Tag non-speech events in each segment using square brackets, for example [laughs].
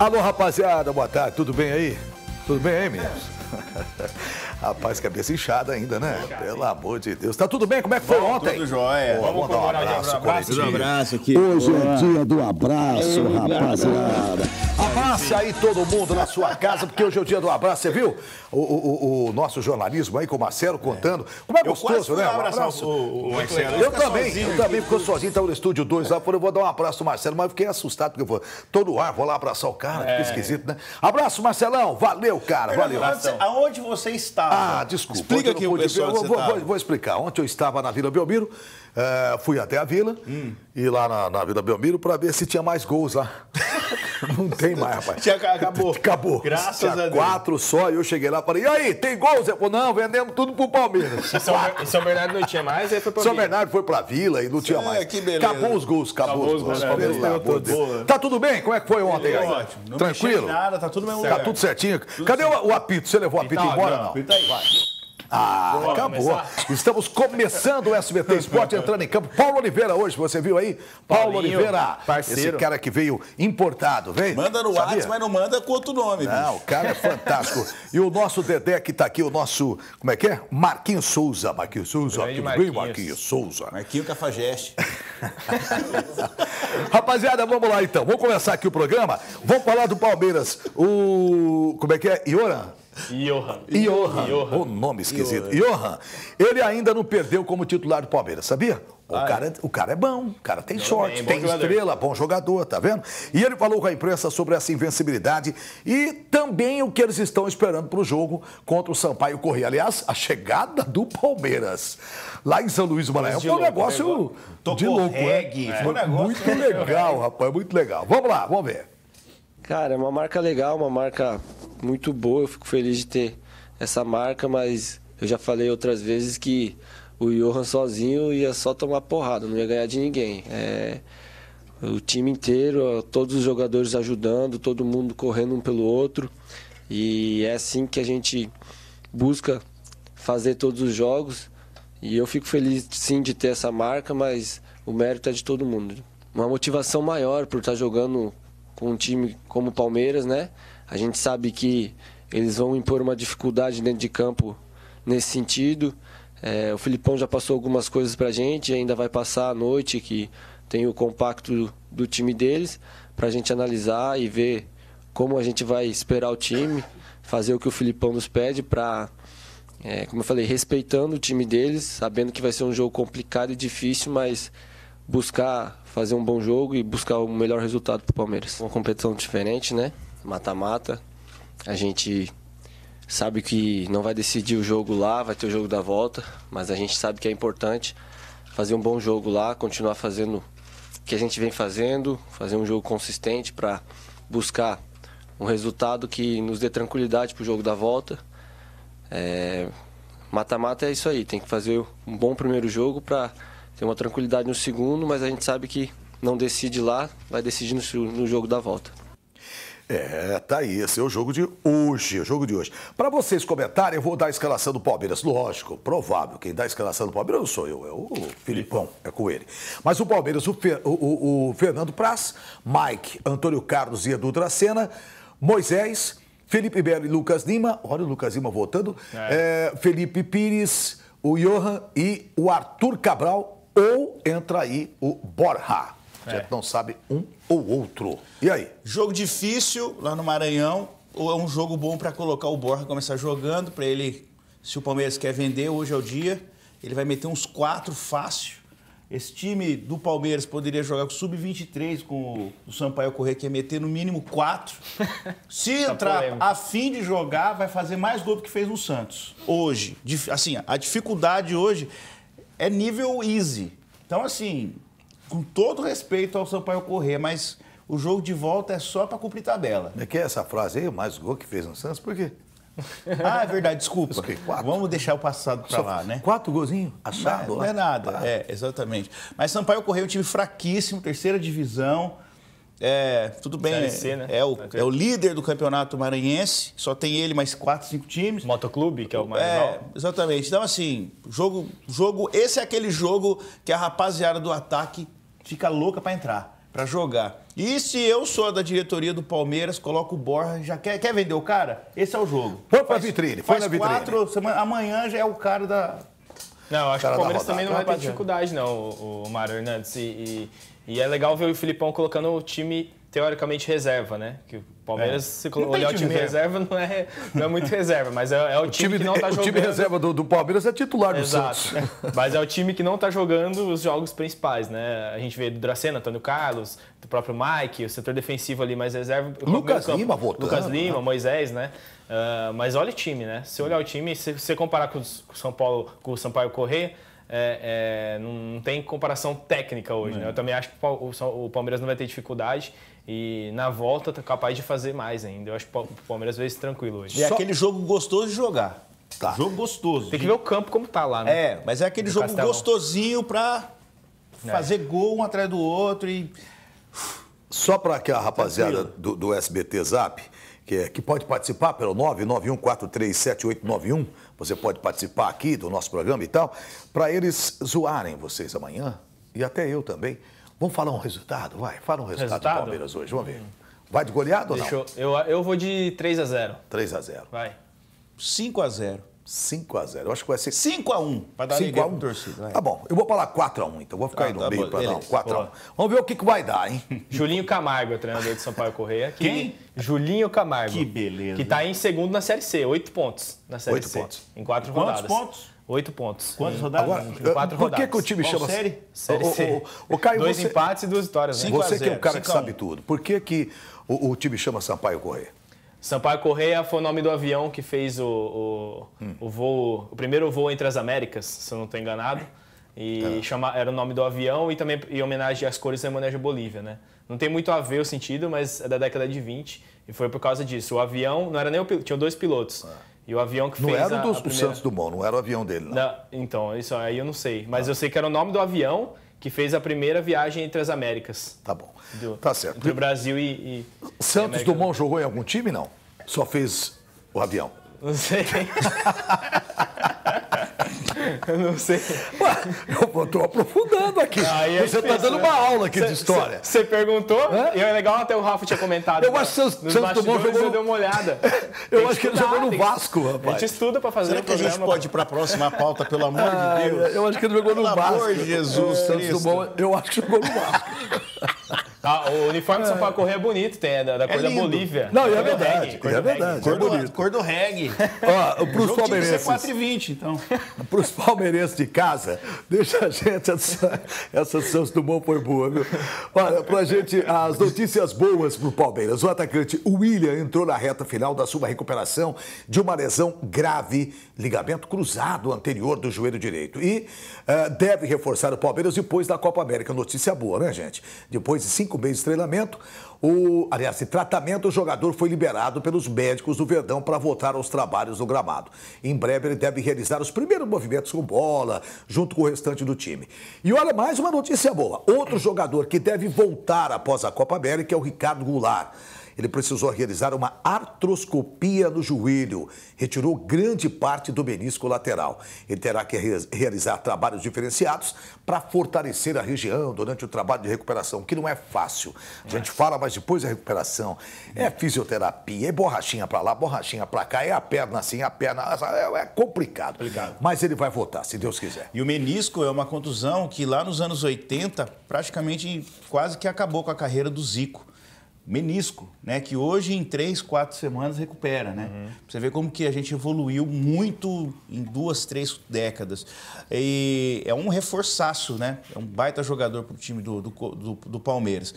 Alô, rapaziada, boa tarde, tudo bem aí? Tudo bem aí, meninos? [laughs] Rapaz, cabeça inchada ainda, né? Pelo amor de Deus. Tá tudo bem? Como é que foi Bom, ontem? Tudo jóia. Pô, Vamos dar um abraço, um abraço, um abraço aqui. Hoje é dia do abraço, rapaziada. Abraça aí todo mundo na sua casa, porque hoje é o dia do abraço. Você viu o, o, o nosso jornalismo aí com o Marcelo contando? Como é gostoso, né? Um abraço. O, o Marcelo. Eu também, eu também, porque eu sozinho estava tá no estúdio 2 lá, eu vou dar um abraço ao Marcelo, mas fiquei assustado, porque eu vou, todo no ar, vou lá abraçar o cara, é. esquisito, né? Abraço, Marcelão, valeu, cara, valeu. Aonde você estava? Ah, desculpa. Explica aqui o pessoal. Vou, vou, vou explicar. Ontem eu estava na Vila Belmiro, é, fui até a vila hum. e lá na, na Vila Belmiro para ver se tinha mais gols lá. [laughs] Não tem mais, rapaz. Tinha, acabou. Acabou. Graças tinha a Deus. quatro só e eu cheguei lá e falei, e aí, tem gols? Ele falou, não, vendemos tudo pro Palmeiras. E São, e São Bernardo não tinha mais, aí foi pra São Bernardo foi pra Vila e não tinha é, mais. Que beleza. Acabou os gols, acabou, acabou os gols. Palmeiras é, acabou Deus. Tá tudo bem? Como é que foi ontem? Aí? Ótimo. Não Tranquilo? Nada, tá tudo bem. Tá tudo certinho. Cadê o, o, apito? Você levou o apito embora? Não, não. Apito aí. Vai. Ah, acabou. Começar. Estamos começando o SBT Esporte, entrando em campo. Paulo Oliveira hoje, você viu aí? Paulo Oliveira, parceiro. esse cara que veio importado, vem? Manda no WhatsApp, mas não manda com outro nome. Não, bicho. o cara é fantástico. e o nosso Dedé que está aqui, o nosso, como é que é? Marquinhos Souza. Marquinhos Souza, aqui Marquinhos. Marquinhos Souza? Marquinhos Cafajeste. [laughs] Rapaziada, vamos lá então. Vamos começar aqui o programa. Vamos falar do Palmeiras. O, como é que é? Ioran? Johan. Johan. Johan. O nome esquisito. Johan. Johan. Ele ainda não perdeu como titular do Palmeiras, sabia? O, ah, é? cara, é. o cara é bom, o cara tem sorte, tem estrela, bom jogador, tá vendo? E ele falou com a imprensa sobre essa invencibilidade e também o que eles estão esperando para o jogo contra o Sampaio Corrêa. Aliás, a chegada do Palmeiras lá em São Luís do Maranhão foi um negócio né? de louco, né? reggae, é? Foi um negócio muito legal, rapaz, muito legal. Vamos lá, vamos ver. Cara, é uma marca legal, uma marca muito boa. Eu fico feliz de ter essa marca, mas eu já falei outras vezes que o Johan sozinho ia só tomar porrada, não ia ganhar de ninguém. É, o time inteiro, todos os jogadores ajudando, todo mundo correndo um pelo outro. E é assim que a gente busca fazer todos os jogos. E eu fico feliz sim de ter essa marca, mas o mérito é de todo mundo. Uma motivação maior por estar jogando com um time como o Palmeiras, né? A gente sabe que eles vão impor uma dificuldade dentro de campo nesse sentido. É, o Filipão já passou algumas coisas para a gente, ainda vai passar à noite, que tem o compacto do time deles, para a gente analisar e ver como a gente vai esperar o time, fazer o que o Filipão nos pede para, é, como eu falei, respeitando o time deles, sabendo que vai ser um jogo complicado e difícil, mas buscar fazer um bom jogo e buscar o melhor resultado para o Palmeiras. Uma competição diferente, né? Mata-mata. A gente sabe que não vai decidir o jogo lá, vai ter o jogo da volta, mas a gente sabe que é importante fazer um bom jogo lá, continuar fazendo o que a gente vem fazendo, fazer um jogo consistente para buscar um resultado que nos dê tranquilidade para o jogo da volta. É, mata-mata é... é isso aí, tem que fazer um bom primeiro jogo para tem uma tranquilidade no segundo, mas a gente sabe que não decide lá, vai decidir no, no jogo da volta. É, tá aí. Esse é o jogo de hoje. É o jogo de hoje. Para vocês comentarem, eu vou dar a escalação do Palmeiras. Lógico, provável. Quem dá a escalação do Palmeiras não sou eu, é o Filipão, é com ele. Mas o Palmeiras, o, Fer, o, o, o Fernando Praz, Mike, Antônio Carlos e Edu Dracena, Moisés, Felipe Belo e Lucas Lima. Olha o Lucas Lima voltando. É. É, Felipe Pires, o Johan e o Arthur Cabral ou entra aí o Borja. A é. gente não sabe um ou outro. E aí? Jogo difícil lá no Maranhão. Ou é um jogo bom para colocar o Borja começar jogando, para ele, se o Palmeiras quer vender, hoje é o dia. Ele vai meter uns quatro fácil. Esse time do Palmeiras poderia jogar com sub-23 com o Sampaio Correr, que ia meter no mínimo quatro. [laughs] Se tá entrar a fim de jogar, vai fazer mais gol do que fez no Santos. Hoje, assim, a dificuldade hoje é nível easy. Então, assim, com todo respeito ao Sampaio Correr, mas o jogo de volta é só para cumprir tabela. É que é essa frase aí, mais gol que fez no Santos, por quê? Ah, é verdade, desculpa. Vamos deixar o passado para lá, né? Quatro golzinhos? Achado? Não, é, não é nada, ah. é, exatamente. Mas Sampaio Correia é um time fraquíssimo, terceira divisão. É, tudo bem. é, né? é, o, é o líder do campeonato maranhense, só tem ele mais quatro, cinco times. Motoclube, que é o maior. é, Exatamente. Então, assim, jogo, jogo. Esse é aquele jogo que a rapaziada do ataque fica louca para entrar, para jogar. E se eu sou da diretoria do Palmeiras, coloco o Borja, já quer, quer vender o cara? Esse é o jogo. Foi pra vitrine, foi na vitrine. Quatro, semana, amanhã já é o cara da. Não, acho cara que o Palmeiras também não vai ter dificuldade, não, o, o Mário Hernandes. E, e e é legal ver o Filipão colocando o time teoricamente reserva, né? Que o Palmeiras, é. se olhar o time reserva, reserva não, é, não é muito reserva, mas é, é o, o, time, time que não está jogando. O time reserva do, do Palmeiras é titular do Exato. Santos. [laughs] mas é o time que não está jogando os jogos principais, né? A gente vê do Dracena, Antônio Carlos, do próprio Mike, o setor defensivo ali mais reserva. Lucas Lima voltando. Lucas Lima, Moisés, né? Uh, mas olha o time, né? Se olhar o time, se você comparar com o São Paulo, com o Sampaio Correia, é, é, não tem comparação técnica hoje. Né? É. Eu também acho que o Palmeiras não vai ter dificuldade e na volta tá capaz de fazer mais ainda. Eu acho que o Palmeiras vai ser tranquilo hoje. E é Só... aquele jogo gostoso de jogar. Tá. Jogo gostoso. Tem que ver o campo como tá lá, né? É, mas é aquele jogo Castelão. gostosinho para é. fazer gol um atrás do outro e. Só para que a rapaziada do, do, SBT Zap, que, é, que pode participar pelo 991437891, você pode participar aqui do nosso programa e tal, para eles zoarem vocês amanhã e até eu também. Vamos falar um resultado, vai. Fala um resultado, resultado? do Palmeiras hoje, vamos ver. Vai de goleado ou não? Eu, eu, eu vou de 3 a 0. 3 a 0. Vai. 5 a 0. 5 a 0 Eu acho que vai ser. 5 a 1 Vai dar 5 a 1 torcida. Né? Tá bom. Eu vou falar 4 a 1 então. Vou ficar ah, aí no tá meio bom. dar 4 Pô. a 1 Vamos ver o que, que vai dar, hein? [laughs] Julinho Camargo, é treinador de Sampaio Correia. Que... Quem? Julinho Camargo. Que beleza. Que tá em segundo na Série C. Oito pontos na Série 8 C. pontos. Em quatro rodadas. Quantos pontos? Oito pontos. Quantas rodadas? Agora, em quatro por rodadas. Por que o time Qual chama série? Série C. O, o, o Caio, Dois você... empates e duas vitórias. Né? Você que é o cara que sabe tudo. Por que, que o, o time chama Sampaio Correia? Sampaio Correia foi o nome do avião que fez o, o, hum. o voo, o primeiro voo entre as Américas, se eu não estou enganado. E é. chama, era o nome do avião e também em homenagem às cores da Manejo Bolívia, né? Não tem muito a ver o sentido, mas é da década de 20 e foi por causa disso. O avião não era nem o piloto, tinha dois pilotos. É. E o avião que não fez. Não era a, do, primeira... o Santos Dumont, não era o avião dele, não. não então, isso aí eu não sei. Mas não. eu sei que era o nome do avião que fez a primeira viagem entre as Américas. Tá bom. Do, tá certo. Do Brasil e. e Santos e Dumont jogou em algum time? Não. Só fez o avião. Não sei. [laughs] Eu não sei. Ué, eu estou aprofundando aqui. É você está dando né? uma aula aqui cê, de história. Você perguntou, Hã? e é legal até o Rafa tinha comentado. Eu acho que o Santos Dumont jogou. Eu dei uma olhada. [laughs] eu acho que ele jogou no Vasco, rapaz. A gente estuda para fazer Será que programa? a gente pode ir para a próxima pauta, pelo amor [laughs] ah, de Deus? Eu acho que ele jogou no Vasco. Pelo amor de Jesus, é, Santos Dumont, eu acho que jogou no Vasco. [laughs] tá o uniforme do São Paulo Correia é bonito, tem, é da, da é cor lindo. da Bolívia. Não, e é verdade. Cor é verdade. Cor, do, é é cor do reggae. Ó, pros é palmeirenses. Tem que 4,20, então. Pros palmeirenses de casa, deixa a gente. Essa, essa do bom por boa, viu? Olha, pra gente, as notícias boas pro Palmeiras. O atacante William entrou na reta final da sua recuperação de uma lesão grave, ligamento cruzado anterior do joelho direito. E uh, deve reforçar o Palmeiras depois da Copa América. Notícia boa, né, gente? Depois de cinco cinco meses de treinamento. O, aliás, de tratamento, o jogador foi liberado pelos médicos do Verdão para voltar aos trabalhos no gramado. Em breve, ele deve realizar os primeiros movimentos com bola, junto com o restante do time. E olha, mais uma notícia boa. Outro jogador que deve voltar após a Copa América é o Ricardo Goulart ele precisou realizar uma artroscopia no joelho, retirou grande parte do menisco lateral. Ele terá que realizar trabalhos diferenciados para fortalecer a região durante o trabalho de recuperação, que não é fácil. A gente fala, mas depois a recuperação é fisioterapia, é borrachinha para lá, borrachinha para cá, é a perna assim, a perna é, é complicado. complicado. Mas ele vai voltar, se Deus quiser. E o menisco é uma contusão que lá nos anos 80 praticamente quase que acabou com a carreira do Zico menisco, né? Que hoje em três, quatro semanas recupera, né? Uhum. Você vê como que a gente evoluiu muito em duas, três décadas. E é um reforçaço, né? É um baita jogador para o time do, do, do, do, Palmeiras.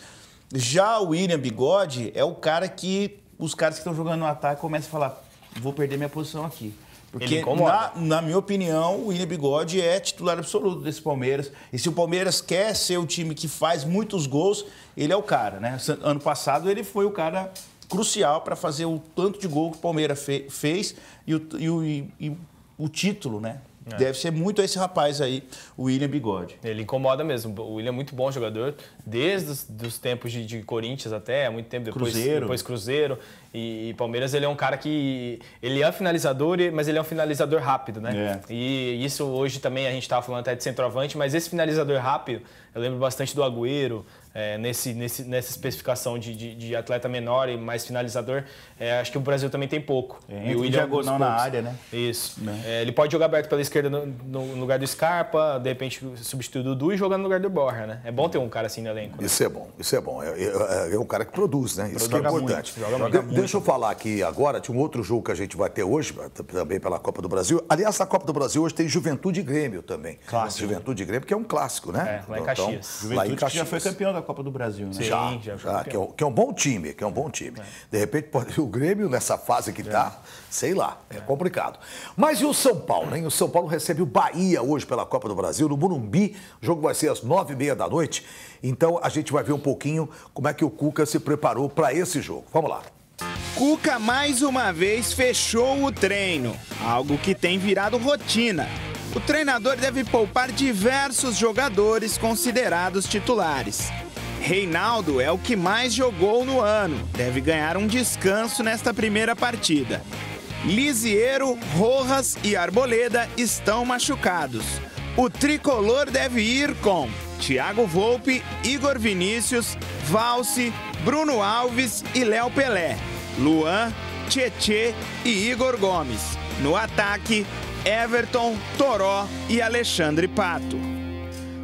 Já o William Bigode é o cara que os caras que estão jogando no ataque começam a falar, vou perder minha posição aqui. Porque, na, na, minha opinião, o William Bigode é titular absoluto desse Palmeiras. E se o Palmeiras quer ser o time que faz muitos gols, ele é o cara, né? Ano passado ele foi o cara crucial para fazer o tanto de gol que o Palmeiras fe, fez e o, e o, e o título, né? É. Deve ser muito esse rapaz aí, o William Bigode. Ele incomoda mesmo. O William é muito bom jogador, desde os dos tempos de, de Corinthians até, muito tempo depois Cruzeiro. Depois Cruzeiro. E, Palmeiras, ele é um cara que. Ele é um finalizador, mas ele é um finalizador rápido, né? É. E isso hoje também a gente estava falando até de centroavante, mas esse finalizador rápido, eu lembro bastante do Agüero, é, nesse, nesse, nessa especificação de, de, de, atleta menor e mais finalizador, é, acho que o Brasil também tem pouco. É, e o diagonal na área, né? Isso. Né? É. ele pode jogar aberto pela esquerda no, no, lugar do Scarpa, de repente substituir o Dudu e jogar no lugar do Borja né? É bom ter um cara assim no elenco. Né? Isso é bom, isso é bom. É, é um cara que produz, né? isso que é importante. Muito, joga muito. De, deixa eu falar aqui agora de um outro jogo que a gente vai ter hoje, eh, também pela Copa do Brasil. Aliás, a Copa do Brasil hoje tem Juventude e Grêmio também. Clássico. Juventude e Grêmio, que é um clássico, né? É, lá em então, Caxias. Então, Juventude Caxias. que já foi campeão da Copa do Brasil, né? Sim, já, já, já que, é um, que, é um, bom time, que é um bom time. É. De repente, pode, [laughs] o Grêmio nessa fase que está, é. sei lá, é, é, complicado. Mas e o São Paulo, hein? O São Paulo recebe o Bahia hoje pela Copa do Brasil, no Burumbi. O jogo vai ser às nove e meia da noite. Então, a gente vai ver um pouquinho como é que o Cuca se preparou para esse jogo. Vamos lá. Cuca mais uma vez fechou o treino, algo que tem virado rotina. O treinador deve poupar diversos jogadores considerados titulares. Reinaldo é o que mais jogou no ano, deve ganhar um descanso nesta primeira partida. Lisiero, Rojas e Arboleda estão machucados. O tricolor deve ir com Thiago Volpe, Igor Vinícius, Valse, Bruno Alves e Léo Pelé. Luan, Tietê e Igor Gomes. No ataque, Everton, Toró e Alexandre Pato.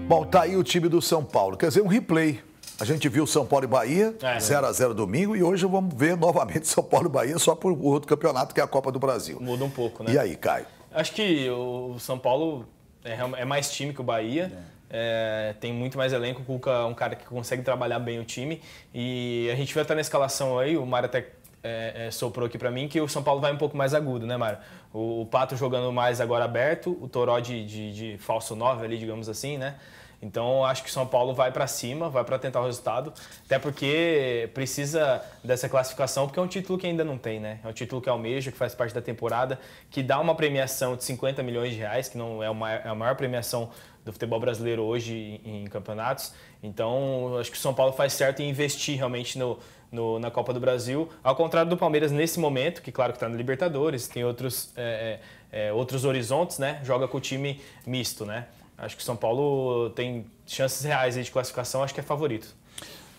Bom, tá aí o time do São Paulo. Quer dizer, um replay. A gente viu São Paulo e Bahia, 0x0 é. Né? domingo, e hoje vamos ver novamente [laughs] São Paulo e Bahia só por outro campeonato, que é a Copa do Brasil. Muda um pouco, né? E aí, Caio? Acho que o São Paulo é, é mais time que o Bahia. É. É, tem muito mais elenco. O Cuca é um cara que consegue trabalhar bem o time. E a gente vai estar na escalação aí, o Mário até é, é, soprou aqui para mim, que o São Paulo vai um pouco mais agudo, né, Mário? O, o Pato jogando mais agora aberto, o Toró de, de, de falso 9 ali, digamos assim, né? Então acho que o São Paulo vai para cima, vai para tentar o resultado, até porque precisa dessa classificação, porque é um título que ainda não tem, né? É um título que almeja, que faz parte da temporada, que dá uma premiação de 50 milhões de reais, que não é, uma, é a maior premiação do futebol brasileiro hoje em, em campeonatos. Então acho que o São Paulo faz certo em investir realmente no, no, na Copa do Brasil, ao contrário do Palmeiras nesse momento, que claro que está na Libertadores, tem outros, é, é, é, outros horizontes, né? Joga com o time misto, né? Acho que o São Paulo tem chances reais de classificação, acho que é favorito.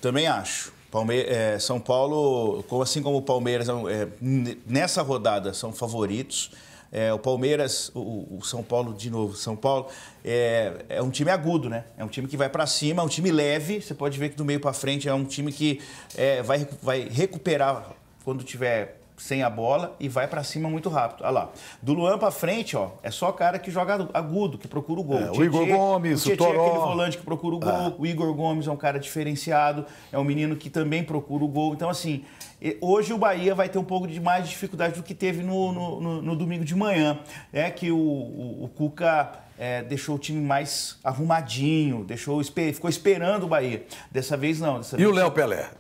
Também acho. Palme é, São Paulo, assim como o Palmeiras, é, nessa rodada são favoritos. É, o Palmeiras, o, o, São Paulo de novo, São Paulo é, é um time agudo, né? É um time que vai para cima, é um time leve. Você pode ver que do meio para frente é um time que é, vai, vai recuperar quando tiver sem a bola e vai para cima muito rápido. Olha lá. Do Luan para frente, ó, é só cara que joga agudo, que procura o gol. É, o, Tietê, Igor Gomes, o Tietê, Toró. é aquele volante que procura o gol. É. O Igor Gomes é um cara diferenciado, é um menino que também procura o gol. Então, assim, hoje o Bahia vai ter um pouco de mais dificuldade do que teve no, no, no, no domingo de manhã. É que o, o, o Cuca é, deixou o time mais arrumadinho, deixou, ficou esperando o Bahia. Dessa vez não. Dessa e vez... o Léo Pelé?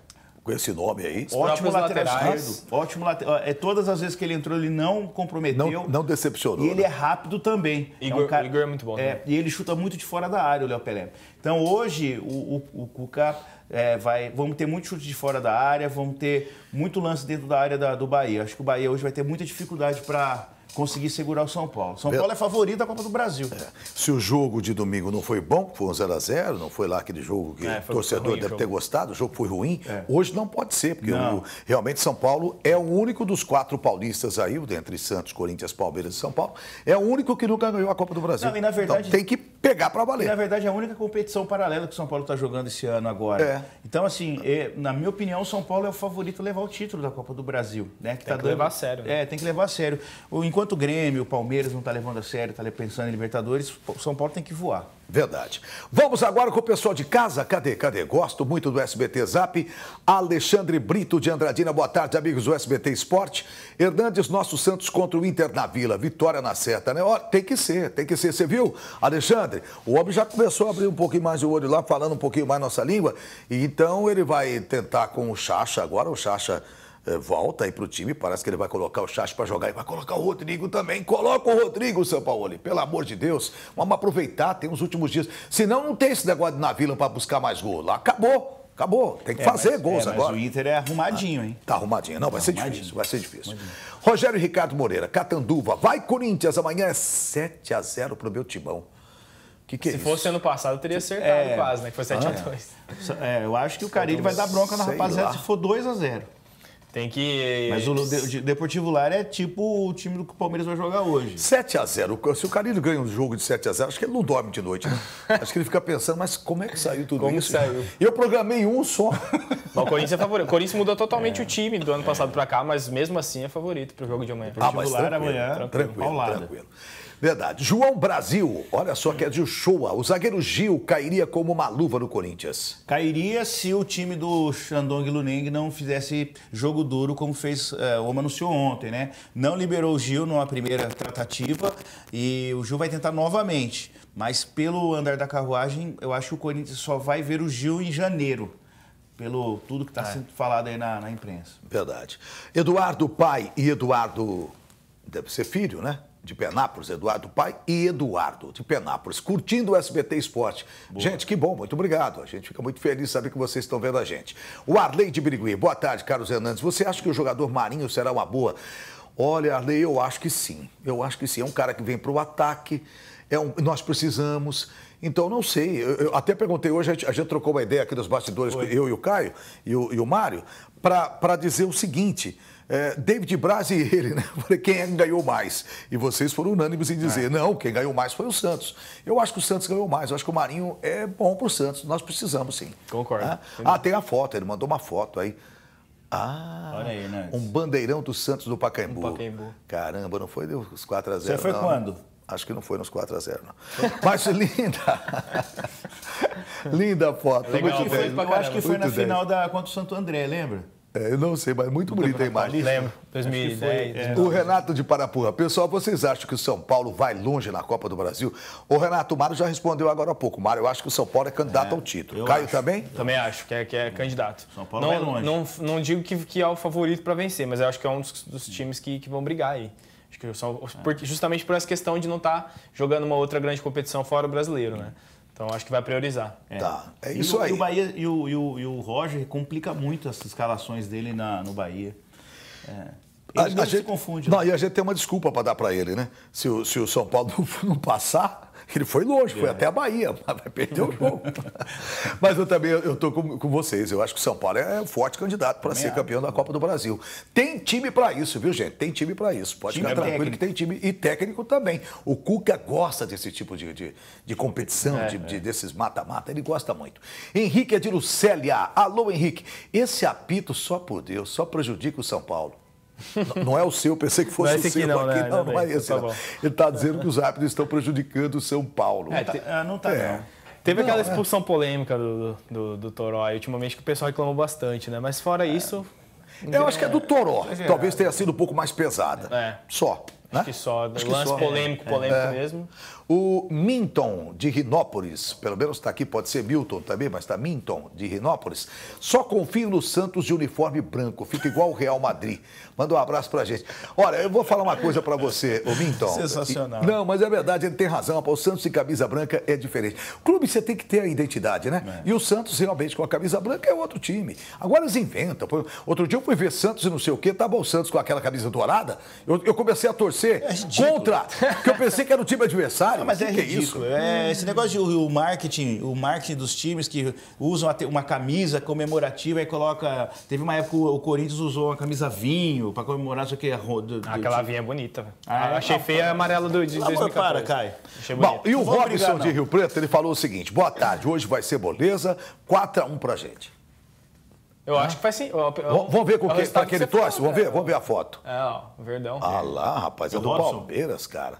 com esse nome aí. Ótimo lateral laterais. Ótimo lateral. É, todas as vezes que ele entrou, ele não comprometeu. Não, não decepcionou. E ele né? é rápido também. Igor é, um cara, Igor é muito bom. É, E ele chuta muito de fora da área, o Léo Pelé. Então hoje o, o, o Cuca é, vai. Vamos ter muito chute de fora da área, vamos ter muito lance dentro da área da, do Bahia. Acho que o Bahia hoje vai ter muita dificuldade para conseguir segurar o São Paulo. São Paulo é favorito da Copa do Brasil. É. Se o jogo de domingo não foi bom, foi um 0x0, não foi lá aquele jogo que é, o torcedor deve ter gostado, o jogo foi ruim, é. hoje não pode ser, porque o, realmente São Paulo é o único dos quatro paulistas aí, dentre Santos, Corinthians, Palmeiras e São Paulo, é o único que nunca ganhou a Copa do Brasil. Não, e na verdade... Então, tem que pegar para valer. E, na verdade, é a única competição paralela que o São Paulo está jogando esse ano agora. É. Então, assim, é, na minha opinião, o São Paulo é o favorito a levar o título da Copa do Brasil. Né? Que tem tá que dando... levar a sério. Né? É, tem que levar a sério. Enquanto o Grêmio, o Palmeiras não está levando a sério, está pensando em Libertadores, o São Paulo tem que voar. Verdade. Vamos agora com o pessoal de casa. Cadê? Cadê? Gosto muito do SBT Zap. Alexandre Brito de Andradina. Boa tarde, amigos do SBT Esporte. Hernandes, nosso Santos contra o Inter na Vila. Vitória na certa, né? Ó, tem que ser, tem que ser. Você viu, Alexandre? O homem já começou a abrir um pouquinho mais o olho lá, falando um pouquinho mais nossa língua. E então ele vai tentar com o Chacha agora. O Chacha. Chacha é, volta aí para o time, parece que ele vai colocar o Chacho para jogar e vai colocar o Rodrigo também. Coloca o Rodrigo, São Paulo, pelo amor de Deus. Vamos aproveitar, tem os últimos dias. Senão não tem esse negócio de na Vila para buscar mais gol. Lá acabou. Acabou, tem que é, fazer mas, gols é, agora. Mas o Inter é arrumadinho, hein? Tá arrumadinho. Não, tá vai arrumadinho. ser difícil, vai ser difícil. Arrumadinho. Rogério e Ricardo Moreira, Catanduva, vai Corinthians, amanhã é 7 a 0 pro meu timão. Que que é Se isso? fosse ano passado, teria acertado é... quase, né? Que foi 7x2. Ah, é. é. eu acho que o Carilho vai dar bronca na rapaziada se for 2 a 0 tem que. Mas o Deportivo Lara é tipo o time que o Palmeiras vai jogar hoje. 7x0. Se o Carilho ganha um jogo de 7x0, acho que ele não dorme de noite. Né? [laughs] acho que ele fica pensando, mas como é que saiu tudo como isso? saiu? Eu programei um só. [laughs] o Corinthians é favorito. O Corinthians mudou totalmente é. o time do ano passado pra cá, mas mesmo assim é favorito pro jogo de amanhã. Ah, mas Lara, amanhã. Tranquilo, tranquilo. tranquilo. Verdade. João Brasil, olha só que é de Uchoa. O zagueiro Gil cairia como uma luva no Corinthians. Cairia se o time do Shandong Luneng não fizesse jogo duro como fez é, o anunciou ontem, né? Não liberou o Gil numa primeira tratativa e o Gil vai tentar novamente. Mas pelo andar da carruagem, eu acho que o Corinthians só vai ver o Gil em janeiro pelo tudo que está é. sendo falado aí na, na, imprensa. Verdade. Eduardo pai e Eduardo deve ser filho, né? de Penápolis, Eduardo Pai e Eduardo de Penápolis, curtindo o SBT Esporte. Boa. Gente, que bom, muito obrigado. A gente fica muito feliz de saber que vocês estão vendo a gente. O Arley de Birigui, boa tarde, Carlos Hernandes. Você acha que o jogador Marinho será uma boa? Olha, Arley, eu acho que sim. Eu acho que sim. É um cara que vem para o ataque, é um, nós precisamos. Então, não sei. Eu, eu até perguntei hoje, a gente, a gente, trocou uma ideia aqui nos bastidores, eu e o Caio e o, e o Mário, para dizer o seguinte é, David Braz e ele, né? [laughs] Falei, quem é que ganhou mais? E vocês foram unânimes em dizer, é. não, quem ganhou mais foi o Santos. Eu acho que o Santos ganhou mais, eu acho que o Marinho é bom pro Santos, nós precisamos sim. Concordo. Ah, ah tem a foto, ele mandou uma foto aí. Ah, Olha aí, né? um bandeirão do Santos do Pacaembu. Um Pacaembu. Caramba, não foi os 4 a 0 Você foi não. quando? Acho que não foi nos 4 a 0 não. Mas linda. [laughs] linda foto. Legal, eu acho que foi, eu acho que foi na 10. final da contra o Santo André, lembra? É, eu não sei, mas muito bonita a imagem. Lembro, 2010. Foi, é. O Renato de Parapurra. Pessoal, vocês acham que o São Paulo vai longe na Copa do Brasil? O Renato, o Mário já respondeu agora há pouco. Mário, eu acho que o São Paulo é candidato é, ao título. Caio acho, também? Também acho que é, que é candidato. São Paulo não, vai longe. Não, não digo que, que é o favorito para vencer, mas eu acho que é um dos, dos times que, que vão brigar aí. Acho que são, porque, é. justamente por essa questão de não estar tá jogando uma outra grande competição fora o brasileiro, né? Então acho que vai priorizar. É. Tá, é isso e o, aí. E o, Bahia, e, o, e, o, e o Roger complica muito as escalações dele na, no Bahia. É. Ele a, a gente, se confunde. Não, né? e a gente tem uma desculpa para dar para ele, né? Se o, se o São Paulo [laughs] não passar, ele foi longe, foi é. até a Bahia, [laughs] mas vai perder o jogo. [laughs] mas eu também eu estou com, com, vocês. Eu acho que o São Paulo é um forte candidato para ser é. campeão da Copa do Brasil. Tem time para isso, viu, gente? Tem time para isso. Pode time ficar tranquilo técnico. que tem time. E técnico também. O Cuca gosta desse tipo de, de, de competição, é, de, é. de, desses mata-mata. Ele gosta muito. Henrique Lucélia. Alô, Henrique. Esse apito, só por Deus, só prejudica o São Paulo. Não, é o seu, pensei que fosse não é o seu. Aqui não, aqui, não, né? não, não, é esse. Tá Ele está dizendo que os árbitros estão prejudicando o São Paulo. É, tá- ah, não está é. não. Teve aquela é. expulsão polêmica do, do, do Toró, ultimamente que o pessoal reclamou bastante, né? Mas fora é. isso. Eu acho que é, é. do Toró. Talvez tenha sido um pouco mais pesada. É. Só. Acho né? que só. Acho lance que só. polêmico, polêmico mesmo. O Minton, de Rinópolis, pelo menos está aqui, pode ser Milton também, mas está Minton, de Rinópolis. Só confio no Santos de uniforme branco, fica igual o Real Madrid. Manda um abraço para a gente. Olha, eu vou falar uma coisa para você, o Minton. Sensacional. Não, mas é verdade, ele tem razão, o Santos de camisa branca é diferente. clube, você tem que ter a identidade, né? É. E o Santos, realmente, com a camisa branca, é outro time. Agora eles inventam. Outro dia eu fui ver Santos e não sei o quê, estava tá o Santos com aquela camisa dourada, eu, eu comecei a torcer é contra, porque eu pensei que era o time adversário. Cara, mas é que é que ridículo. É hum. Esse negócio de o marketing, o marketing dos times que usam uma camisa comemorativa e coloca. Teve uma época o Corinthians usou uma camisa vinho para comemorar isso é aqui. Do, do, Aquela vinha é bonita. Ah, é? achei não, feia a amarela do de Amor, para, cai. Bom, e o Robson brigar, de Rio Preto, ele falou o seguinte: boa tarde, hoje vai ser beleza, 4x1 pra gente. Eu ah. acho que faz sim. Vamos ver com o que, que ele torce? Vamos ver, né? vamos ver a foto. É, ó, o Verdão. Ah lá, rapaz, é do Palmeiras, cara.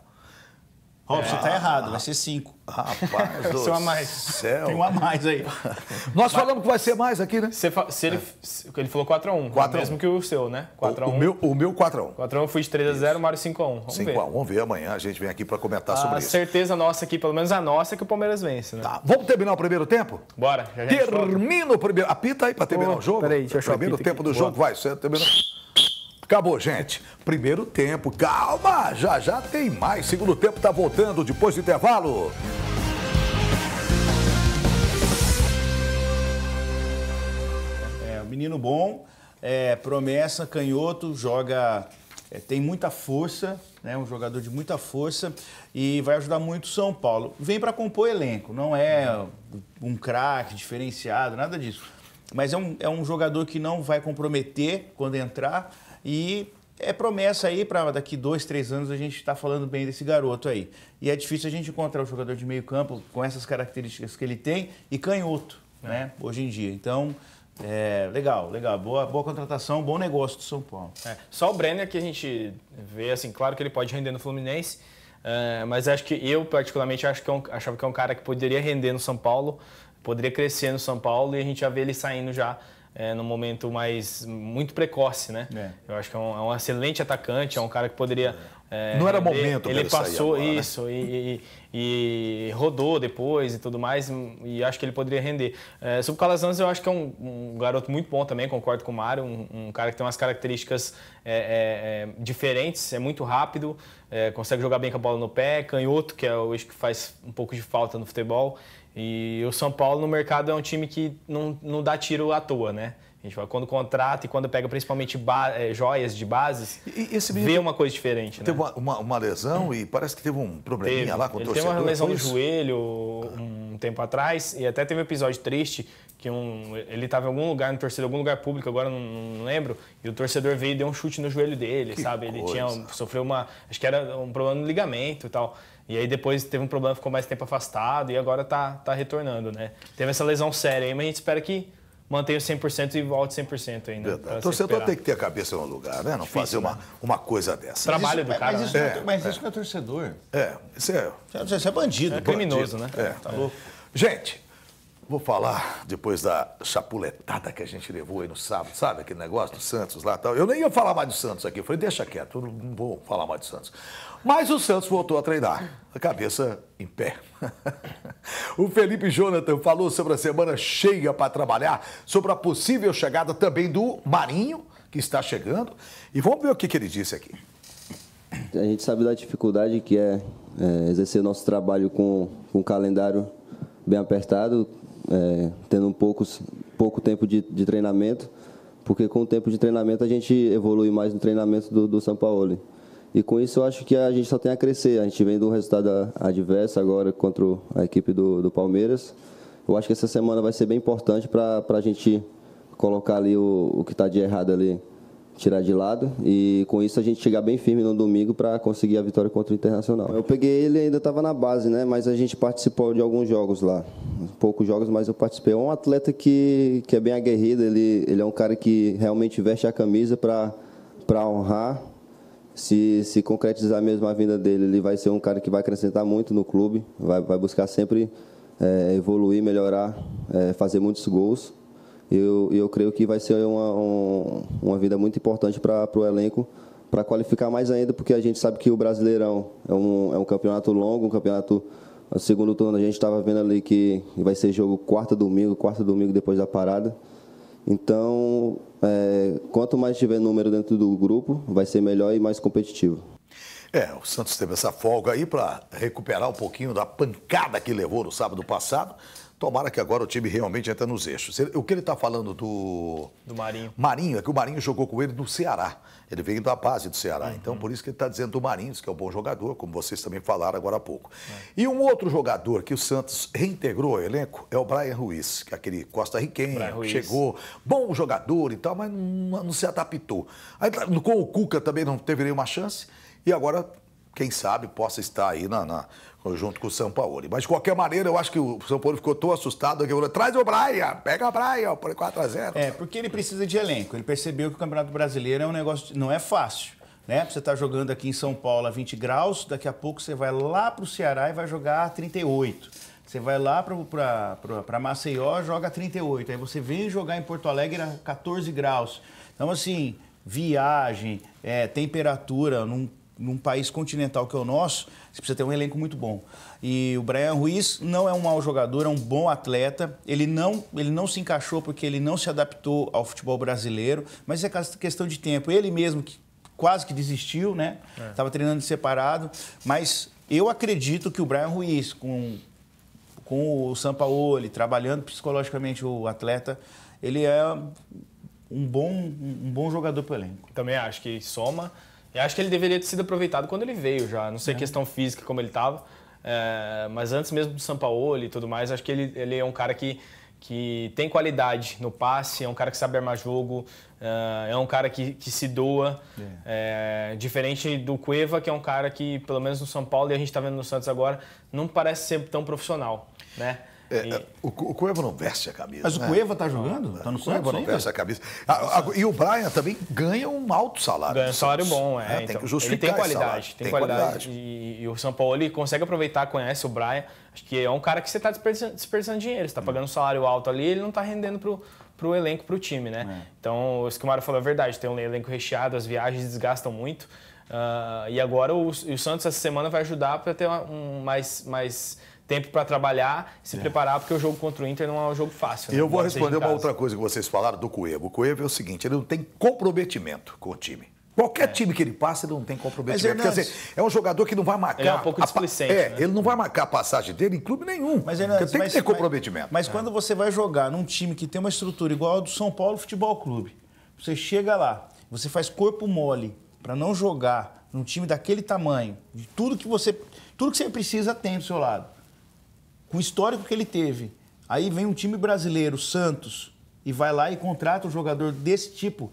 Robson, você tá é. errado, vai ser cinco. Rapaz, do Seu a mais. Céu. Tem um a mais aí. Nós Mas, falamos que vai ser mais aqui, né? Se, se ele, é. se, ele falou 4x1. mesmo que o seu, né? 4x1. O, o, meu, o meu 4x1. 4x1 eu fui de 3x0, Mário 5x1. 5x1. Vamos ver amanhã, a gente vem aqui para comentar a sobre isso. A certeza nossa aqui, pelo menos a nossa, é que o Palmeiras vence, né? Tá. Vamos terminar o primeiro tempo? Bora. Já já Termina o primeiro. Apita aí para terminar Pô, o jogo. Peraí, deixa eu Termina o tempo aqui. do Boa. jogo, vai. Você terminou. Acabou, gente. Primeiro tempo. Calma, já já tem mais. Segundo tempo tá voltando depois do intervalo. É, menino bom, é, promessa, canhoto, joga é, tem muita força, né, um jogador de muita força e vai ajudar muito o São Paulo. Vem para compor elenco, não é um craque diferenciado, nada disso. Mas é um, é um jogador que não vai comprometer quando entrar e é promessa aí para daqui dois, três anos a gente estar tá falando bem desse garoto aí. E é difícil a gente encontrar um jogador de meio campo com essas características que ele tem e canhoto, é. né? Hoje em dia. Então, é, legal, legal. Boa, boa contratação, bom negócio do São Paulo. É. Só o Brenner que a gente vê, assim, claro que ele pode render no Fluminense, uh, mas acho que eu, particularmente, acho que é um, achava que é um cara que poderia render no São Paulo, poderia crescer no São Paulo e a gente já vê ele saindo já é, no momento mais muito precoce, né? É. Eu acho que é um, é um, excelente atacante, é um cara que poderia. É. É, Não era momento. Ele, ele passou agora, né? isso né? e, e, e, rodou depois e tudo mais e acho que ele poderia render. É, sobre o Calazans, eu acho que é um, um, garoto muito bom também, concordo com o Mário, um, um cara que tem umas características é, diferentes, é muito rápido, consegue jogar bem com a bola no pé, canhoto que é o eixo que faz um pouco de falta no futebol. E o São Paulo no mercado é um time que não, não dá tiro à toa, né? A gente fala, quando contrata e quando pega principalmente é, joias de bases, e, vê uma coisa diferente. Teve né? uma, uma, lesão e parece que teve um probleminha teve. lá com o Ele torcedor. Teve uma lesão no joelho um tempo atrás e até teve um episódio triste que um, ele estava em algum lugar, no torcedor, algum lugar público, agora não, não, lembro, e o torcedor veio e deu um chute no joelho dele, que sabe? Ele coisa. tinha sofreu uma, acho que era um problema no ligamento e tal. E aí depois teve um problema, ficou mais tempo afastado e agora tá, tá retornando, né? Teve essa lesão séria aí, mas a gente espera que mantenha 100% e volte 100% ainda. Né? Verdade. torcedor tem que ter a cabeça no lugar, né? Não Difícil, fazer uma, né? uma coisa dessa. Trabalho isso, do é- cara. Mas isso, né? É, é, mas isso é, não é torcedor. É, isso é. Isso é, é bandido. É criminoso, bandido. né? É. Tá louco. Gente, Vou falar depois da chapuletada que a gente levou aí no sábado, sabe? Aquele negócio do Santos lá tal. Eu nem ia falar mais do Santos aqui. Eu falei, deixa quieto, não vou falar mais do Santos. Mas o Santos voltou a treinar, a cabeça em pé. [laughs] o Felipe Jonathan falou sobre a semana cheia para trabalhar, sobre a possível chegada também do Marinho, que está chegando. E vamos ver o que, que ele disse aqui. A gente sabe da dificuldade que é, é exercer o nosso trabalho com, com um calendário bem apertado, é, tendo um pouco pouco tempo de, de, treinamento, porque com o tempo de treinamento a gente evolui mais no treinamento do, do São Paulo. E com isso eu acho que a gente só tem a crescer. A gente vem de um resultado adverso agora contra a equipe do, do Palmeiras. Eu acho que essa semana vai ser bem importante para a gente colocar ali o, o que está de errado ali tirar de lado e com isso a gente chegar bem firme no domingo para conseguir a vitória contra o Internacional. Eu peguei ele ainda estava na base, né? Mas a gente participou de alguns jogos lá, poucos jogos, mas eu participei. É um atleta que, que é bem aguerrido, ele, ele é um cara que realmente veste a camisa para para honrar. Se, se concretizar mesmo a vinda dele, ele vai ser um cara que vai acrescentar muito no clube, vai, vai buscar sempre é, evoluir, melhorar, é, fazer muitos gols eu, eu creio que vai ser uma, um, uma vida muito importante para o elenco, para qualificar mais ainda, porque a gente sabe que o Brasileirão é um, é um campeonato longo, um campeonato. Segundo turno, a gente estava vendo ali que vai ser jogo quarta, domingo, quarta, domingo depois da parada. Então, é, quanto mais tiver número dentro do grupo, vai ser melhor e mais competitivo. É, o Santos teve essa folga aí para recuperar um pouquinho da pancada que levou no sábado passado, Tomara que agora o time realmente entre nos eixos. O que ele está falando do... Do Marinho. Marinho, é que o Marinho jogou com ele do Ceará. Ele veio da base do Ceará. Uhum. Então, por isso que ele está dizendo do Marinho, que é um bom jogador, como vocês também falaram agora há pouco. Uhum. E um outro jogador que o Santos reintegrou ao elenco é o Brian Ruiz, que é aquele Brian Ruiz chegou, bom jogador e tal, mas não, não se adaptou. Aí, com o Cuca também não teve nenhuma chance. E agora quem sabe, possa estar aí na, na junto com o São Paulo. Mas, de qualquer maneira, eu acho que o São Paulo ficou tão assustado que falou: traz o Brian, pega o Brian, por 4x0. É, porque ele precisa de elenco. Ele percebeu que o Campeonato Brasileiro é um negócio. não é fácil. Né? Você está jogando aqui em São Paulo a 20 graus, daqui a pouco você vai lá para o Ceará e vai jogar a 38. Você vai lá para Maceió, joga a 38. Aí você vem jogar em Porto Alegre a 14 graus. Então, assim, viagem, é, temperatura, não num país continental que é o nosso, você precisa ter um elenco muito bom. E o Brian Ruiz não é um mau jogador, é um bom atleta. Ele não, ele não se encaixou porque ele não se adaptou ao futebol brasileiro, mas é questão de tempo. Ele mesmo que quase que desistiu, né? Estava é. treinando separado, mas eu acredito que o Brian Ruiz com com o Sampaoli, trabalhando psicologicamente o atleta, ele é um bom, um bom jogador para o elenco. Também acho que soma. Eu acho que ele deveria ter sido aproveitado quando ele veio já. Não sei é. questão física como ele estava, é, mas antes mesmo do Sampaoli e tudo mais, acho que ele, ele é um cara que, que tem qualidade no passe, é um cara que sabe armar jogo, é, é um cara que, que se doa. É. é. diferente do Cueva, que é um cara que, pelo menos no São Paulo, e a gente está vendo no Santos agora, não parece ser tão profissional, né? É, é, o, o Cueva não veste a camisa. Mas né? o Cueva está jogando? Está ah, no o Cueva não veste a camisa. e o Brian também ganha um alto salário. Ganha um salário bom, né? é. é então, tem que então. justificar ele tem qualidade. Tem, tem, qualidade. qualidade. E, e, o São Paulo ele consegue aproveitar, conhece o Brian. Acho que é um cara que você está desperdiçando, desperdiçando, dinheiro. Você está pagando um salário alto ali ele não está rendendo para o elenco, para o time, né? É. Então, isso que o Mário falou é verdade. Tem um elenco recheado, as viagens desgastam muito. Uh, e agora o, o Santos, essa semana, vai ajudar para ter uma, um mais... mais tempo para trabalhar, se é. preparar, porque o jogo contra o Inter não é um jogo fácil. Né? Eu vou responder uma outra coisa que vocês falaram do Cuevo. O Cuevo é o seguinte, ele não tem comprometimento com o time. Qualquer é. time que ele passa, ele não tem comprometimento. Mas, é Quer dizer, é um jogador que não vai marcar. Ele é um pouco displicente. A, é, né? ele não vai marcar a passagem dele em clube nenhum. Mas, Hernandes, tem que ter comprometimento. Mas, mas é. quando você vai jogar num time que tem uma estrutura igual ao do São Paulo Futebol Clube, você chega lá, você faz corpo mole para não jogar num time daquele tamanho, de tudo que você, tudo que você precisa tem do seu lado com o histórico que ele teve, aí vem um time brasileiro, Santos, e vai lá e contrata um jogador desse tipo,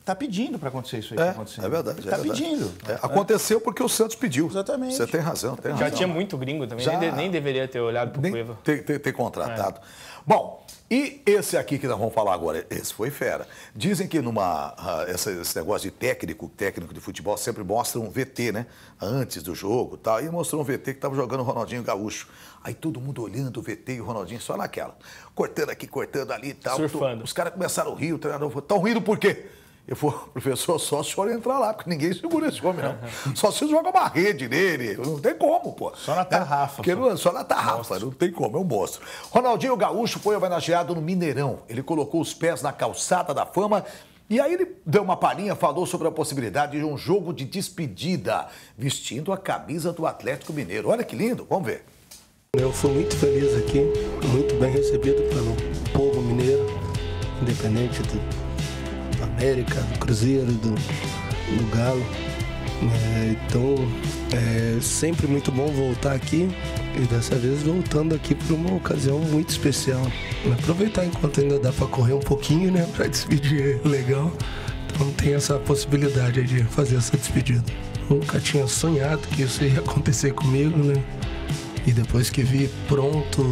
Está pedindo para acontecer isso aí. Tá é, é tá é verdade. Está é pedindo. É, aconteceu porque o Santos pediu. Exatamente. Você tem razão, tem razão. Já tinha muito gringo também. Já... Nem, nem, deveria ter olhado para o Cueva. Ter, ter, ter contratado. É. Bom, e esse aqui que nós vamos falar agora, esse foi fera. Dizem que numa ah, esse negócio de técnico, técnico de futebol sempre mostra um VT, né? Antes do jogo, tá? E mostrou um VT que estava jogando o Ronaldinho Gaúcho. Aí todo mundo olhando o VT e o Ronaldinho só naquela, cortando aqui, cortando ali, tal. Surfando. Os caras começaram a rir, o treinador falou: "Tão rindo por quê?" Eu falei, [laughs] professor, só o senhor entrar lá, porque ninguém segura esse homem, não. só se joga uma rede nele, não tem como, pô. Só na tarrafa. É, só... só na tarrafa, não tem como, é um monstro. Ronaldinho Gaúcho foi homenageado no Mineirão. Ele colocou os pés na calçada da fama e aí ele deu uma palhinha, falou sobre a possibilidade de um jogo de despedida, vestindo a camisa do Atlético Mineiro. Olha que lindo, vamos ver. Eu fui muito feliz aqui, muito bem recebido pelo povo mineiro, independente de América, do Cruzeiro, do, do Galo. É, então é sempre muito bom voltar aqui e dessa vez voltando aqui para uma ocasião muito especial. Aproveitar enquanto ainda dá para correr um pouquinho, né, para despedir é legal. Então tem essa possibilidade de fazer essa despedida. Nunca tinha sonhado que isso ia acontecer comigo, né? E depois que vi pronto,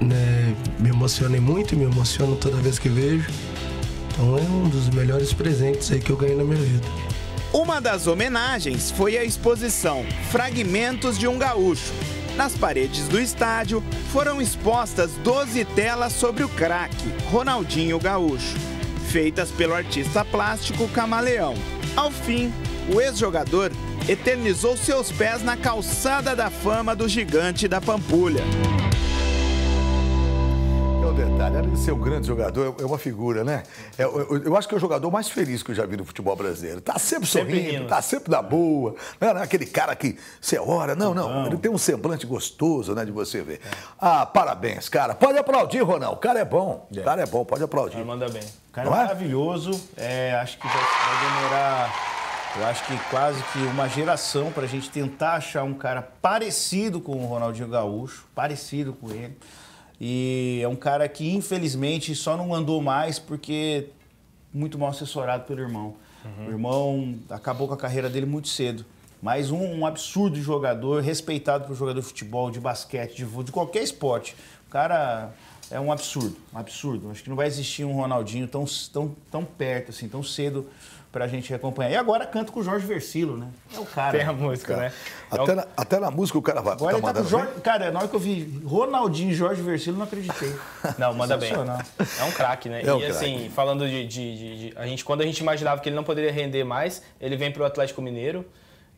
né, me emocionei muito, e me emociono toda vez que vejo. Então é um dos melhores presentes aí que eu ganhei na minha vida. Uma das homenagens foi a exposição Fragmentos de um Gaúcho. Nas paredes do estádio foram expostas 12 telas sobre o craque Ronaldinho Gaúcho, feitas pelo artista plástico Camaleão. Ao fim, o ex-jogador eternizou seus pés na calçada da fama do gigante da Pampulha detalhe. Além de ser um grande jogador, é uma figura, né? É, eu, acho que é o jogador mais feliz que eu já vi no futebol brasileiro. Tá sempre sorrindo, sempre tá sempre na boa. Né? Não é aquele cara que você ora. Não, não. Ele tem um semblante gostoso, né, de você ver. Ah, parabéns, cara. Pode aplaudir, Ronaldo. O cara é bom. O é. cara é bom, pode aplaudir. Ele manda bem. O cara é, é maravilhoso. É, acho que vai demorar... Eu acho que quase que uma geração para a gente tentar achar um cara parecido com o Ronaldinho Gaúcho, parecido com ele. E é um cara que, infelizmente, só não andou mais porque muito mal assessorado pelo irmão. Uhum. O irmão acabou com a carreira dele muito cedo. Mas um, um absurdo jogador, respeitado por jogador de futebol, de basquete, de, de qualquer esporte. O cara é um absurdo, um absurdo. Acho que não vai existir um Ronaldinho tão, tão, tão perto, assim, tão cedo pra gente acompanhar. E agora canto com o Jorge Versilo, né? É o cara. Tem a música, cara. né? É até, é o... na, até na música o cara vai. Agora tá tá com o Jorge. Cara, na hora que eu vi Ronaldinho e Jorge Versilo, não acreditei. [laughs] Não, manda bem. É um craque, né? É um e crack. assim, falando de, de, de, de, A gente, quando a gente imaginava que ele não poderia render mais, ele vem pro Atlético Mineiro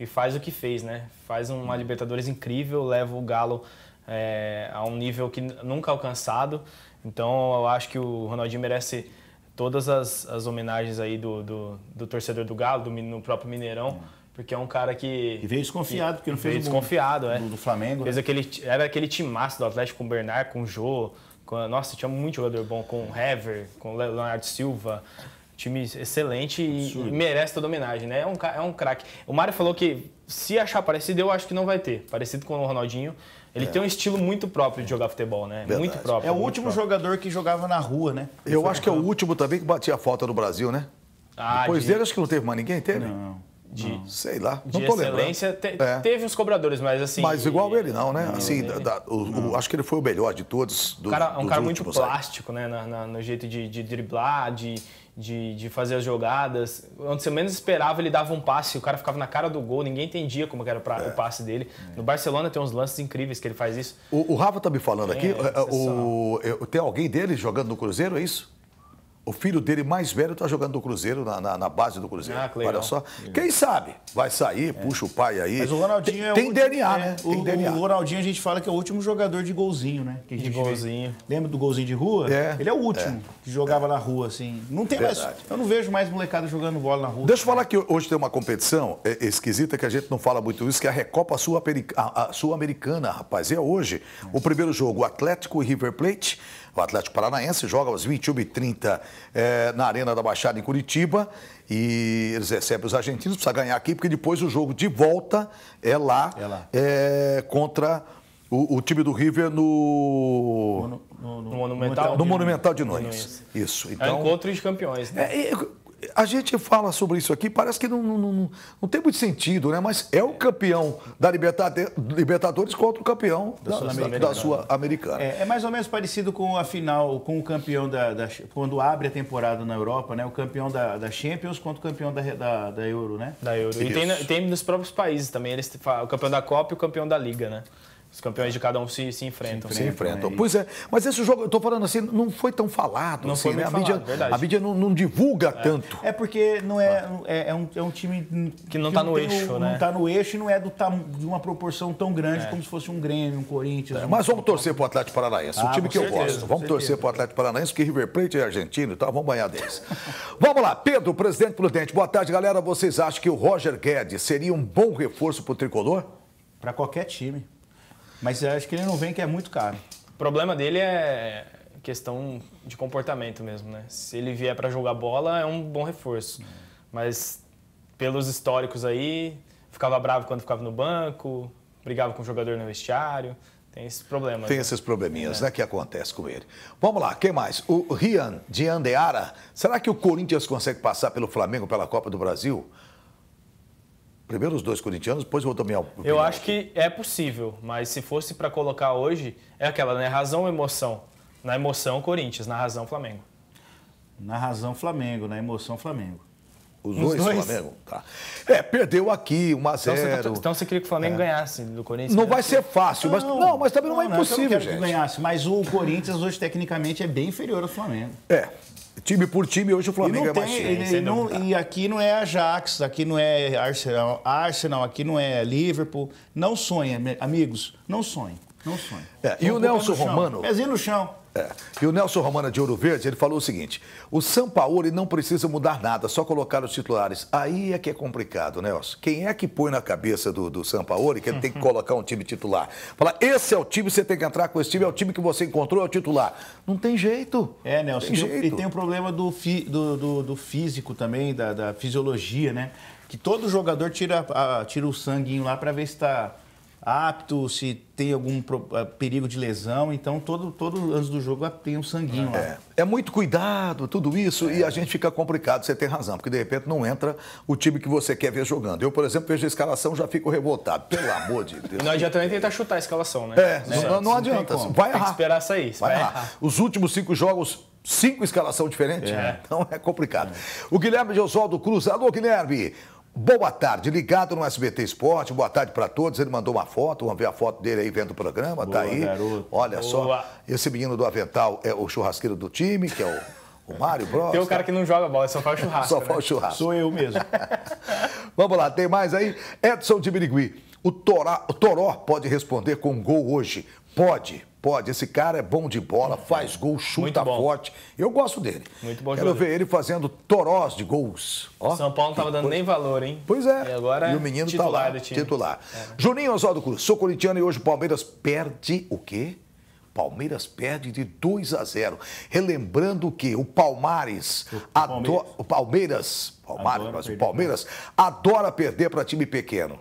e faz o que fez, né? Faz uma Libertadores incrível, leva o Galo é, a um nível que nunca alcançado. Então eu acho que o Ronaldinho merece todas as, as homenagens aí do, do, do, torcedor do Galo, do, no próprio Mineirão. É. Porque é um cara que. E veio desconfiado, que, porque não fez. Veio desconfiado, é. do, é. Do, Flamengo. Fez né? aquele, era aquele do Atlético com o Bernard, com o Jô. Com, nossa, tinha muito jogador bom, com o Hever, com o Leonardo Silva. Time excelente e, e merece toda homenagem, né? É um, é um craque. O Mário falou que se achar parecido, eu acho que não vai ter. Parecido com o Ronaldinho. Ele é. tem um estilo muito próprio de jogar futebol, né? Verdade. Muito próprio. É o último próprio. jogador que jogava na rua, né? Eu acho que é o último também que batia a falta no Brasil, né? Ah, Depois de... dele, acho que não teve mais ninguém, teve? Não. De, não. Sei lá, não de tô excelência, te, é. teve os cobradores, mas assim... Mas igual e... ele não, né? Não, assim, da, o, o, acho que ele foi o melhor de todos. Do, um cara, um cara muito plástico, aí. né? Na, na, no jeito de, de driblar, de de, de fazer as jogadas. Onde você menos esperava, ele dava um passe, o cara ficava na cara do gol, ninguém entendia como era pra, é. o passe dele. É. No Barcelona tem uns lances incríveis que ele faz isso. O, o Rafa tá me falando é, aqui, é, é, o, tem alguém dele jogando no Cruzeiro, é isso? O filho dele mais velho está jogando no Cruzeiro, na, na, na, base do Cruzeiro. Ah, Olha só. Quem sabe? Vai sair, é. puxa o pai aí. Mas o Ronaldinho tem, é o né? é, tem DNA, né? O, tem DNA. o Ronaldinho a gente fala que é o último jogador de golzinho, né? Que de golzinho. Vê. Lembra do golzinho de rua? É. Ele é o último é. que jogava na rua, assim. Não tem Verdade. mais. Eu não vejo mais molecada jogando bola na rua. Deixa eu falar que hoje tem uma competição é, é esquisita que a gente não fala muito isso, que é a Recopa Sul-Americana, rapaz. E é hoje. O primeiro jogo, Atlético e River Plate. O Atlético Paranaense joga às 21h30 é, na Arena da Baixada, em Curitiba. E eles recebem os argentinos, precisa ganhar aqui, porque depois o jogo de volta é lá, é lá. É, contra o, o, time do River no. No, no, no, no Monumental, no Monumental de Nunes. Isso. É então, é encontro de campeões, né? É, a gente fala sobre isso aqui, parece que não, não, não, não, tem muito sentido, né? Mas é o é. campeão da Libertadores contra o campeão da, da, americana É, é, mais ou menos parecido com a final, com o campeão da, da, Quando abre a temporada na Europa, né? O campeão da, da Champions contra o campeão da, da, da Euro, né? Da Euro. E tem, tem nos próprios países também. Eles, o campeão da Copa e o campeão da Liga, né? Os campeões de cada um se, se enfrentam. Se enfrentam. Né? Pois é. Mas esse jogo, eu tô falando assim, não foi tão falado. Não assim, foi né? falado, a mídia, verdade. A mídia não, não divulga é. tanto. É porque não é, ah. é, é, um, é um time... Que não está no eixo, um, né? Não está no eixo e não é do, tá, de uma proporção tão grande é. como se fosse um Grêmio, um Corinthians. É, um... Mas vamos torcer para o Atlético Paranaense, ah, o time que certeza, eu gosto. Vamos torcer para o Atlético Paranaense, que River Plate é argentino e tal, vamos banhar deles. [laughs] vamos lá, Pedro, presidente Prudente. Boa tarde, galera. Vocês acham que o Roger Guedes seria um bom reforço para o Tricolor? Para qualquer time. Mas eu acho que ele não vem que é muito caro. O problema dele é questão de comportamento mesmo, né? Se ele vier para jogar bola, é um bom reforço. Mas pelos históricos aí, ficava bravo quando ficava no banco, brigava com o jogador no vestiário. Tem esses problemas. Tem esses probleminhas, né? né? Que acontece com ele. Vamos lá, quem mais? O Rian de Andeara. Será que o Corinthians consegue passar pelo Flamengo pela Copa do Brasil? Primeiro os dois corintianos, depois vou também ao. Eu acho que é possível, mas se fosse para colocar hoje, é aquela, né? Razão ou emoção? Na emoção, Corinthians, na razão, Flamengo. Na razão, Flamengo, na emoção, Flamengo. Os, dois, dois, Flamengo. Tá. É, perdeu aqui, 1 a 0 Então, você, tá então, você queria que o Flamengo é. ganhasse do Corinthians? Não né? vai ser fácil, mas não, não mas também não, não é impossível, não, eu quero gente. que ganhasse, mas o Corinthians hoje tecnicamente é bem inferior ao Flamengo. É, Time por time, hoje o Flamengo é tem, é mais time. E, não, e, aqui não é Ajax, aqui não é Arsenal, Arsenal, aqui não é Liverpool. Não sonha, amigos, não sonhe, não sonhe. É, e o Nelson Romano... Pezinho no chão. É. E o Nelson Romana de Ouro Verde, ele falou o seguinte, o São Paulo não precisa mudar nada, só colocar os titulares. Aí é que é complicado, né, Nelson. Quem é que põe na cabeça do, do São Paulo que ele tem que colocar um time titular? Falar, esse é o time, você tem que entrar com esse time, é o time que você encontrou, é o titular. Não tem jeito. É, Nelson, tem jeito. e tem o problema do, fi, do, do, do, físico também, da, da fisiologia, né? Que todo jogador tira, a, tira o sanguinho lá para ver se está apto, se tem algum eh, perigo de lesão. Então, todo, todo antes do jogo tem um sanguinho lá. É, é muito cuidado, tudo isso, é. e a gente fica complicado, você tem razão, porque de repente não entra o time que você quer ver jogando. Eu, por exemplo, vejo a escalação já fico revoltado, pelo amor de Deus. Não adianta nem tentar chutar a escalação, né? É, né? Não, não, adianta, não vai errar. Tem que esperar sair. Vai, vai errar. errar. Os últimos cinco jogos cinco escalação diferente? É. Então é complicado. É. O Guilherme de Oswaldo Cruz. Alô, Guilherme. Boa tarde, ligado no SBT Esporte, boa tarde para todos. Ele mandou uma foto, vamos ver a foto dele aí vendo o programa, tá boa, tá aí. Garoto. Olha boa. só, esse menino do Avental é o churrasqueiro do time, que é o, o Mário Bros. Tem o um cara que não joga bola, é só faz churrasco. só né? churrasco. Sou eu mesmo. [laughs] vamos lá, tem mais aí? Edson de Birigui. O, Torá, o Toró pode responder com gol hoje. Pode pode. Esse cara é bom de bola, faz gol, chuta forte. Eu gosto dele. Muito bom Quero jogador. ver ele fazendo torós de gols. Ó, São Paulo não estava dando coisa. nem valor, hein? Pois é. E agora e o menino tá titular tá lá, do time. Titular. É. Né? Juninho Oswaldo Cruz, sou corintiano e hoje o Palmeiras perde o quê? Palmeiras perde de 2 a 0. Relembrando que o Palmares, o Palmeiras, adora, o Palmeiras, Palmares, adora mas o Palmeiras né? adora perder para time pequeno.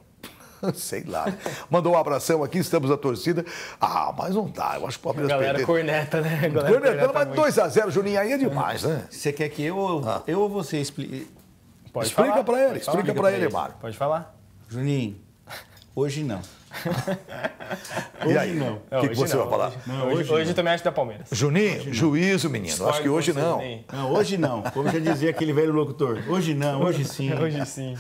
[laughs] Sei lá. Mandou um abração aqui, estamos na torcida. Ah, mas não dá. Eu acho que o Palmeiras. A galera perder. corneta, né? galera Cornetando, corneta mas 2x0, Juninho, aí é demais, né? Você quer que eu, ah. eu ou você explique? Pode explica para ele, pode explica para ele, Mário. Pode falar. Juninho, hoje não e aí, não. O que, que você não. vai falar? Não, hoje, hoje, hoje também acho da Palmeiras. Juninho, juízo, menino. História acho que hoje não. não. Hoje não. Como já dizia aquele velho locutor. Hoje não, hoje sim. [laughs] hoje sim.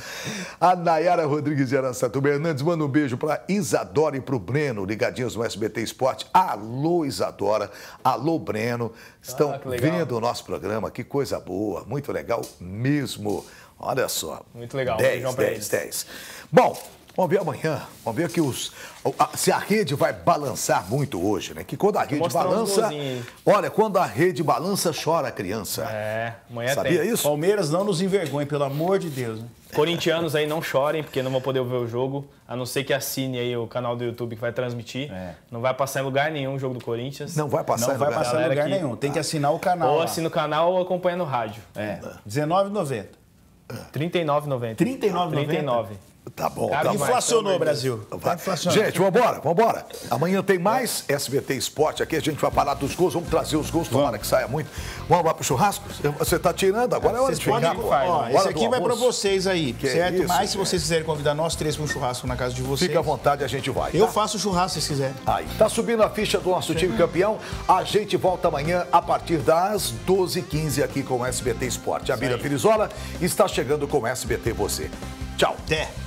A Nayara Rodrigues de Arançatu Bernandes manda um beijo para Isadora e para o Breno, ligadinhos no SBT Esporte. Alô, Isadora. Alô, Breno. Estão ah, vendo o nosso programa. Que coisa boa. Muito legal mesmo. Olha só. Muito legal. 10, 10, 10. Bom, Vamos ver amanhã, vamos ver que os, se a rede vai balançar muito hoje, né? Que quando a rede balança, olha, quando a rede balança, chora a criança. É, amanhã Sabia tem. isso? Palmeiras não nos envergonhe, pelo amor de Deus. Né? [laughs] Corintianos aí não chorem, porque não vão poder ver o jogo, a não ser que assine aí o canal do YouTube que vai transmitir. É. Não vai passar em lugar nenhum o jogo do Corinthians. Não vai passar não em vai lugar, passar em lugar nenhum, tem que tá. assinar o canal. Ou assina o canal ou acompanha no rádio. É, R$19,90. R$39,90. R$39,90? Tá bom. Tá inflacionou, o Brasil. Tá vai. Inflacionou. Gente, vambora, vambora. Amanhã tem mais SBT Esporte aqui. A gente vai falar dos gols. Vamos trazer os gols, tomara que saia muito. Vamos lá pro churrasco? Você tá tirando, agora é hora de de chegar. Podem, Ó, esse aqui vai para vocês aí, que certo? É isso, Mas se vocês quiserem convidar nós três para um churrasco na casa de vocês... Fica à vontade, a gente vai. Tá? Eu faço churrasco, se quiser. Aí, tá subindo a ficha do nosso time campeão. A gente volta amanhã a partir das 12h15 aqui com o SBT Esporte. A Bira Filizola está chegando com o SBT Você. Tchau. Até.